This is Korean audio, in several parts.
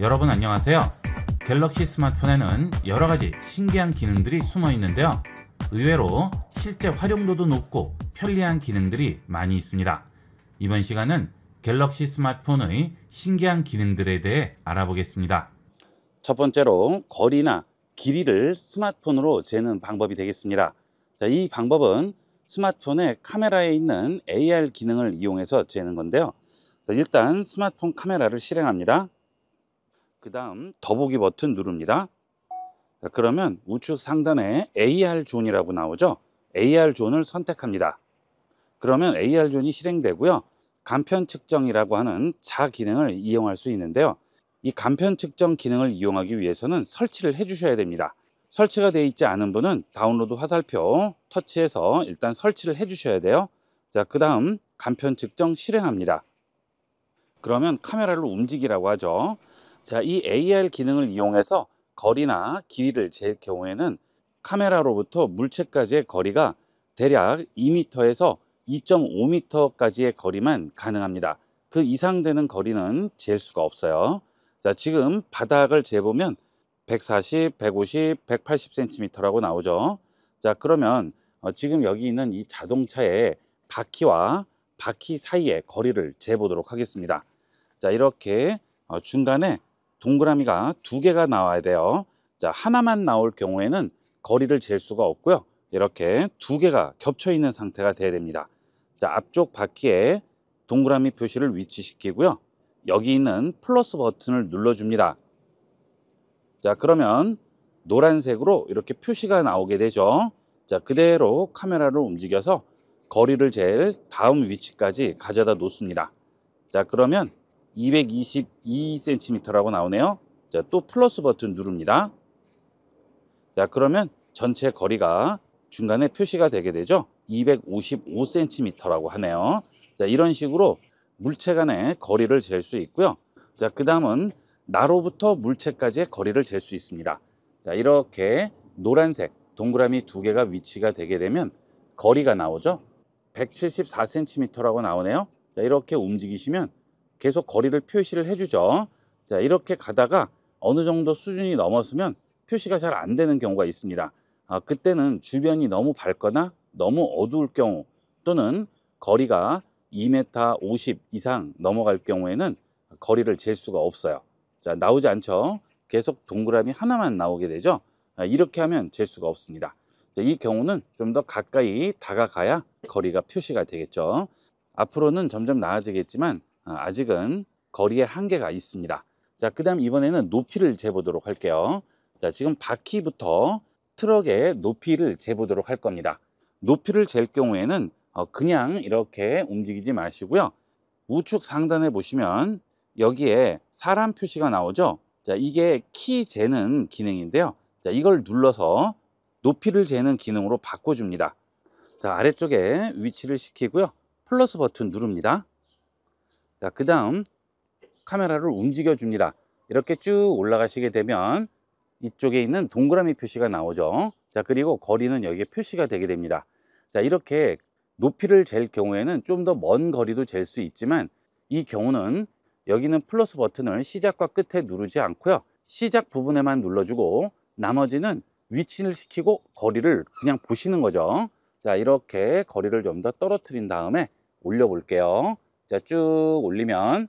여러분 안녕하세요 갤럭시 스마트폰에는 여러가지 신기한 기능들이 숨어 있는데요 의외로 실제 활용도도 높고 편리한 기능들이 많이 있습니다 이번 시간은 갤럭시 스마트폰의 신기한 기능들에 대해 알아보겠습니다 첫 번째로 거리나 길이를 스마트폰으로 재는 방법이 되겠습니다 자, 이 방법은 스마트폰의 카메라에 있는 AR 기능을 이용해서 재는 건데요 일단 스마트폰 카메라를 실행합니다 그 다음 더보기 버튼 누릅니다 그러면 우측 상단에 AR 존이라고 나오죠 AR 존을 선택합니다 그러면 AR 존이 실행되고요 간편 측정이라고 하는 자 기능을 이용할 수 있는데요 이 간편 측정 기능을 이용하기 위해서는 설치를 해 주셔야 됩니다 설치가 되어 있지 않은 분은 다운로드 화살표 터치해서 일단 설치를 해 주셔야 돼요 자 그 다음 간편 측정 실행합니다 그러면 카메라를 움직이라고 하죠 자, 이 AR 기능을 이용해서 거리나 길이를 잴 경우에는 카메라로부터 물체까지의 거리가 대략 2m에서 2.5m까지의 거리만 가능합니다. 그 이상 되는 거리는 잴 수가 없어요. 자, 지금 바닥을 재보면 140, 150, 180cm라고 나오죠. 자, 그러면 어, 지금 여기 있는 이 자동차의 바퀴와 바퀴 사이의 거리를 재보도록 하겠습니다. 자, 이렇게 어, 중간에 동그라미가 두 개가 나와야 돼요. 자, 하나만 나올 경우에는 거리를 잴 수가 없고요. 이렇게 두 개가 겹쳐 있는 상태가 돼야 됩니다. 자, 앞쪽 바퀴에 동그라미 표시를 위치시키고요. 여기 있는 플러스 버튼을 눌러줍니다. 자, 그러면 노란색으로 이렇게 표시가 나오게 되죠. 자, 그대로 카메라를 움직여서 거리를 제일 다음 위치까지 가져다 놓습니다. 자, 그러면 222cm라고 나오네요. 자, 또 플러스 버튼 누릅니다. 자, 그러면 전체 거리가 중간에 표시가 되게 되죠. 255cm라고 하네요. 자, 이런 식으로 물체 간의 거리를 잴 수 있고요. 자, 그 다음은 나로부터 물체까지의 거리를 잴 수 있습니다. 자, 이렇게 노란색 동그라미 두 개가 위치가 되게 되면 거리가 나오죠. 174cm라고 나오네요. 자, 이렇게 움직이시면 계속 거리를 표시를 해주죠. 자 이렇게 가다가 어느 정도 수준이 넘었으면 표시가 잘 안 되는 경우가 있습니다. 아, 그때는 주변이 너무 밝거나 너무 어두울 경우 또는 거리가 2m 50 이상 넘어갈 경우에는 거리를 잴 수가 없어요. 자 나오지 않죠. 계속 동그라미 하나만 나오게 되죠. 아, 이렇게 하면 잴 수가 없습니다. 자, 이 경우는 좀 더 가까이 다가가야 거리가 표시가 되겠죠. 앞으로는 점점 나아지겠지만 어, 아직은 거리에 한계가 있습니다. 자, 그 다음 이번에는 높이를 재보도록 할게요. 자, 지금 바퀴부터 트럭의 높이를 재보도록 할 겁니다. 높이를 잴 경우에는 어, 그냥 이렇게 움직이지 마시고요. 우측 상단에 보시면 여기에 사람 표시가 나오죠. 자, 이게 키 재는 기능인데요. 자, 이걸 눌러서 높이를 재는 기능으로 바꿔줍니다. 자, 아래쪽에 위치를 시키고요. 플러스 버튼 누릅니다. 자, 그 다음 카메라를 움직여 줍니다. 이렇게 쭉 올라가시게 되면 이쪽에 있는 동그라미 표시가 나오죠. 자, 그리고 거리는 여기에 표시가 되게 됩니다. 자, 이렇게 높이를 잴 경우에는 좀 더 먼 거리도 잴 수 있지만 이 경우는 여기는 플러스 버튼을 시작과 끝에 누르지 않고요. 시작 부분에만 눌러주고 나머지는 위치를 시키고 거리를 그냥 보시는 거죠. 자, 이렇게 거리를 좀 더 떨어뜨린 다음에 올려볼게요. 자, 쭉 올리면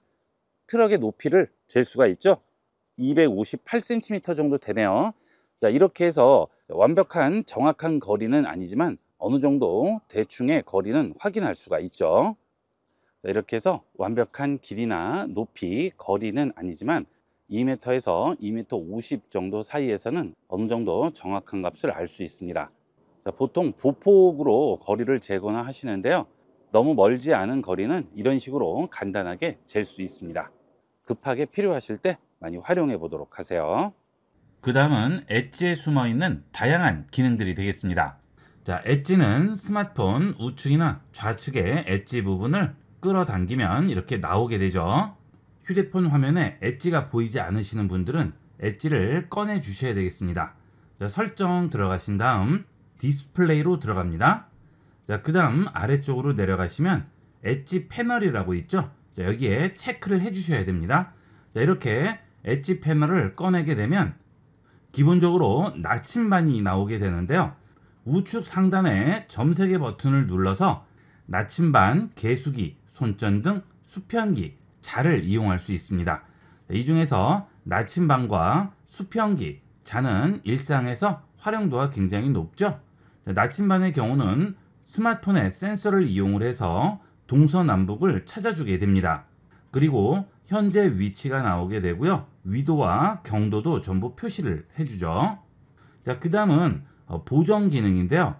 트럭의 높이를 잴 수가 있죠. 258cm 정도 되네요. 자, 이렇게 해서 완벽한 정확한 거리는 아니지만 어느 정도 대충의 거리는 확인할 수가 있죠. 자, 이렇게 해서 완벽한 길이나 높이, 거리는 아니지만 2m에서 2m 50 정도 사이에서는 어느 정도 정확한 값을 알 수 있습니다. 자, 보통 보폭으로 거리를 재거나 하시는데요. 너무 멀지 않은 거리는 이런 식으로 간단하게 잴 수 있습니다. 급하게 필요하실 때 많이 활용해 보도록 하세요. 그 다음은 엣지에 숨어 있는 다양한 기능들이 되겠습니다. 자, 엣지는 스마트폰 우측이나 좌측의 엣지 부분을 끌어당기면 이렇게 나오게 되죠. 휴대폰 화면에 엣지가 보이지 않으시는 분들은 엣지를 꺼내 주셔야 되겠습니다. 자, 설정 들어가신 다음 디스플레이로 들어갑니다. 자, 그 다음 아래쪽으로 내려가시면 엣지 패널이라고 있죠. 자, 여기에 체크를 해주셔야 됩니다. 자, 이렇게 엣지 패널을 꺼내게 되면 기본적으로 나침반이 나오게 되는데요. 우측 상단에 점세개 버튼을 눌러서 나침반, 개수기, 손전등, 수평기, 자를 이용할 수 있습니다. 이 중에서 나침반과 수평기, 자는 일상에서 활용도가 굉장히 높죠. 나침반의 경우는 스마트폰의 센서를 이용을 해서 동서남북을 찾아주게 됩니다. 그리고 현재 위치가 나오게 되고요. 위도와 경도도 전부 표시를 해주죠. 자, 그 다음은 어, 보정 기능인데요.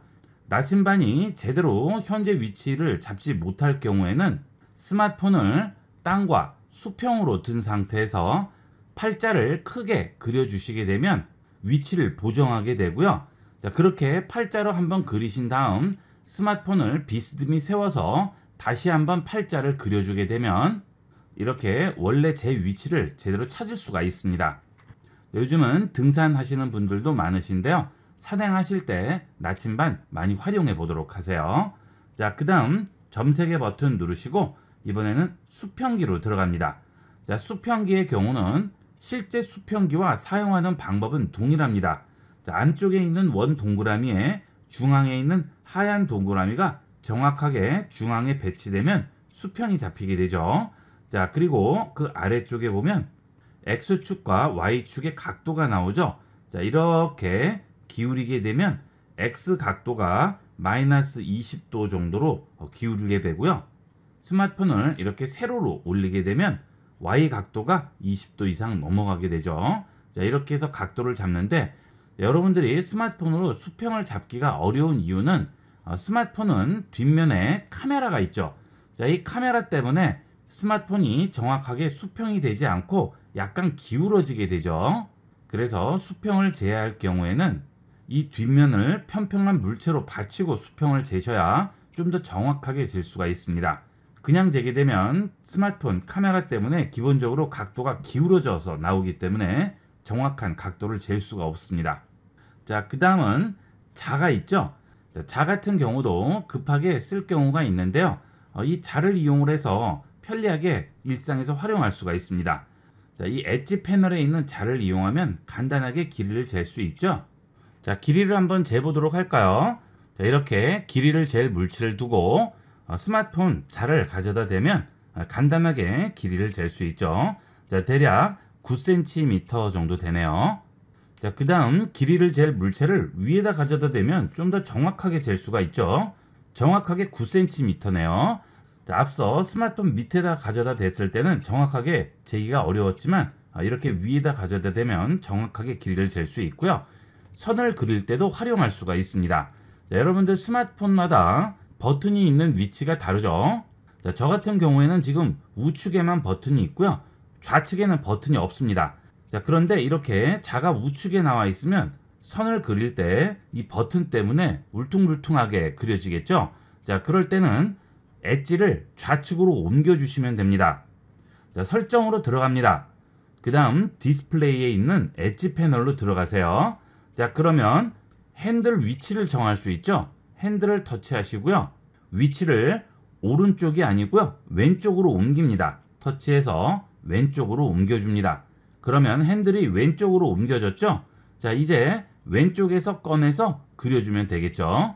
나침반이 제대로 현재 위치를 잡지 못할 경우에는 스마트폰을 땅과 수평으로 든 상태에서 팔자를 크게 그려주시게 되면 위치를 보정하게 되고요. 자, 그렇게 팔자로 한번 그리신 다음 스마트폰을 비스듬히 세워서 다시 한번 팔자를 그려주게 되면 이렇게 원래 제 위치를 제대로 찾을 수가 있습니다. 요즘은 등산하시는 분들도 많으신데요. 산행하실 때 나침반 많이 활용해 보도록 하세요. 자, 그 다음 점세개 버튼 누르시고 이번에는 수평기로 들어갑니다. 자, 수평기의 경우는 실제 수평기와 사용하는 방법은 동일합니다. 자, 안쪽에 있는 원 동그라미에 중앙에 있는 하얀 동그라미가 정확하게 중앙에 배치되면 수평이 잡히게 되죠. 자 그리고 그 아래쪽에 보면 X축과 Y축의 각도가 나오죠. 자 이렇게 기울이게 되면 X 각도가 마이너스 20도 정도로 어, 기울게 되고요. 스마트폰을 이렇게 세로로 올리게 되면 Y 각도가 20도 이상 넘어가게 되죠. 자 이렇게 해서 각도를 잡는데 여러분들이 스마트폰으로 수평을 잡기가 어려운 이유는 어, 스마트폰은 뒷면에 카메라가 있죠. 자, 이 카메라 때문에 스마트폰이 정확하게 수평이 되지 않고 약간 기울어지게 되죠. 그래서 수평을 제할 경우에는 이 뒷면을 평평한 물체로 받치고 수평을 재셔야 좀 더 정확하게 질 수가 있습니다. 그냥 재게 되면 스마트폰 카메라 때문에 기본적으로 각도가 기울어져서 나오기 때문에 정확한 각도를 잴 수가 없습니다. 자, 그 다음은 자가 있죠. 자, 자 같은 경우도 급하게 쓸 경우가 있는데요. 어, 이 자를 이용을 해서 편리하게 일상에서 활용할 수가 있습니다. 자, 이 엣지 패널에 있는 자를 이용하면 간단하게 길이를 잴 수 있죠. 자, 길이를 한번 재보도록 할까요? 자, 이렇게 길이를 잴 물체를 두고 어, 스마트폰 자를 가져다 대면 어, 간단하게 길이를 잴 수 있죠. 자, 대략 9cm 정도 되네요. 자, 그 다음 길이를 잴 물체를 위에다 가져다 대면 좀 더 정확하게 잴 수가 있죠. 정확하게 9cm네요. 자, 앞서 스마트폰 밑에다 가져다 댔을 때는 정확하게 재기가 어려웠지만 아, 이렇게 위에다 가져다 대면 정확하게 길이를 잴 수 있고요. 선을 그릴 때도 활용할 수가 있습니다. 자, 여러분들 스마트폰마다 버튼이 있는 위치가 다르죠. 자, 저 같은 경우에는 지금 우측에만 버튼이 있고요. 좌측에는 버튼이 없습니다. 자 그런데 이렇게 자가 우측에 나와 있으면 선을 그릴 때 이 버튼 때문에 울퉁불퉁하게 그려지겠죠. 자 그럴 때는 엣지를 좌측으로 옮겨주시면 됩니다. 자 설정으로 들어갑니다. 그 다음 디스플레이에 있는 엣지 패널로 들어가세요. 자 그러면 핸들 위치를 정할 수 있죠. 핸들을 터치하시고요. 위치를 오른쪽이 아니고요. 왼쪽으로 옮깁니다. 터치해서 왼쪽으로 옮겨줍니다. 그러면 핸들이 왼쪽으로 옮겨졌죠? 자 이제 왼쪽에서 꺼내서 그려주면 되겠죠.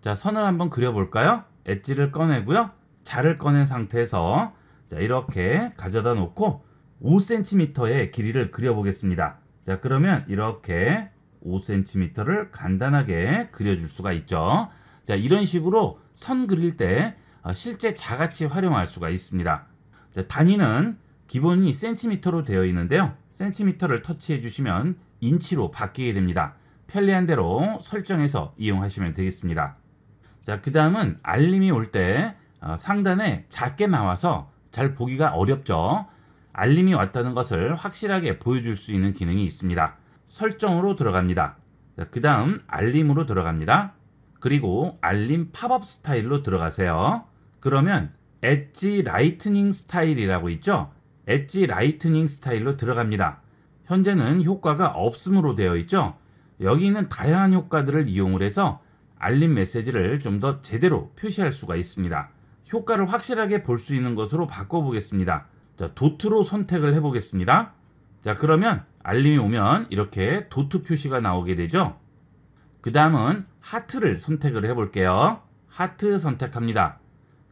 자 선을 한번 그려볼까요? 엣지를 꺼내고요. 자를 꺼낸 상태에서 자 이렇게 가져다 놓고 5cm의 길이를 그려보겠습니다. 자 그러면 이렇게 5cm를 간단하게 그려줄 수가 있죠. 자 이런 식으로 선 그릴 때 실제 자같이 활용할 수가 있습니다. 자 단위는 기본이 센티미터로 되어 있는데요. 센티미터를 터치해 주시면 인치로 바뀌게 됩니다. 편리한 대로 설정해서 이용하시면 되겠습니다. 자, 그 다음은 알림이 올때 어, 상단에 작게 나와서 잘 보기가 어렵죠. 알림이 왔다는 것을 확실하게 보여줄 수 있는 기능이 있습니다. 설정으로 들어갑니다. 그 다음 알림으로 들어갑니다. 그리고 알림 팝업 스타일로 들어가세요. 그러면 엣지 라이트닝 스타일이라고 있죠? 엣지 라이트닝 스타일로 들어갑니다. 현재는 효과가 없음으로 되어 있죠. 여기 있는 다양한 효과들을 이용을 해서 알림 메시지를 좀 더 제대로 표시할 수가 있습니다. 효과를 확실하게 볼 수 있는 것으로 바꿔보겠습니다. 자, 도트로 선택을 해보겠습니다. 자, 그러면 알림이 오면 이렇게 도트 표시가 나오게 되죠. 그 다음은 하트를 선택을 해볼게요. 하트 선택합니다.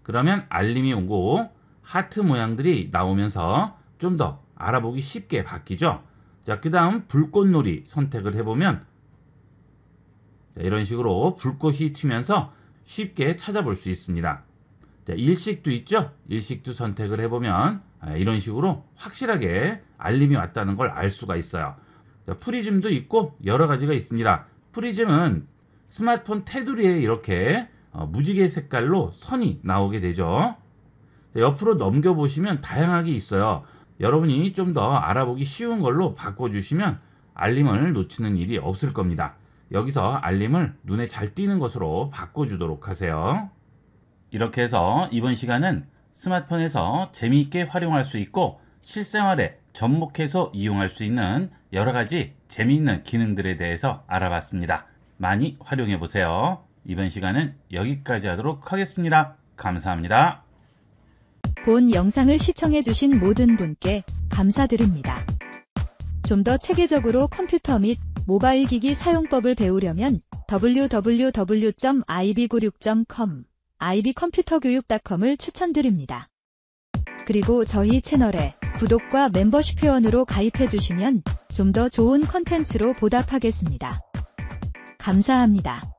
그러면 알림이 온고 하트 모양들이 나오면서 좀 더 알아보기 쉽게 바뀌죠. 자, 그 다음 불꽃놀이 선택을 해보면 자, 이런 식으로 불꽃이 튀면서 쉽게 찾아볼 수 있습니다. 자, 일식도 있죠? 일식도 선택을 해보면 아, 이런 식으로 확실하게 알림이 왔다는 걸 알 수가 있어요. 자, 프리즘도 있고 여러 가지가 있습니다. 프리즘은 스마트폰 테두리에 이렇게 어, 무지개 색깔로 선이 나오게 되죠. 옆으로 넘겨보시면 다양하게 있어요. 여러분이 좀 더 알아보기 쉬운 걸로 바꿔주시면 알림을 놓치는 일이 없을 겁니다. 여기서 알림을 눈에 잘 띄는 것으로 바꿔주도록 하세요. 이렇게 해서 이번 시간은 스마트폰에서 재미있게 활용할 수 있고 실생활에 접목해서 이용할 수 있는 여러 가지 재미있는 기능들에 대해서 알아봤습니다. 많이 활용해 보세요. 이번 시간은 여기까지 하도록 하겠습니다. 감사합니다. 본 영상을 시청해주신 모든 분께 감사드립니다. 좀 더 체계적으로 컴퓨터 및 모바일 기기 사용법을 배우려면 www.ib96.com, ib컴퓨터교육.com을 추천드립니다. 그리고 저희 채널에 구독과 멤버십 회원으로 가입해주시면 좀 더 좋은 컨텐츠로 보답하겠습니다. 감사합니다.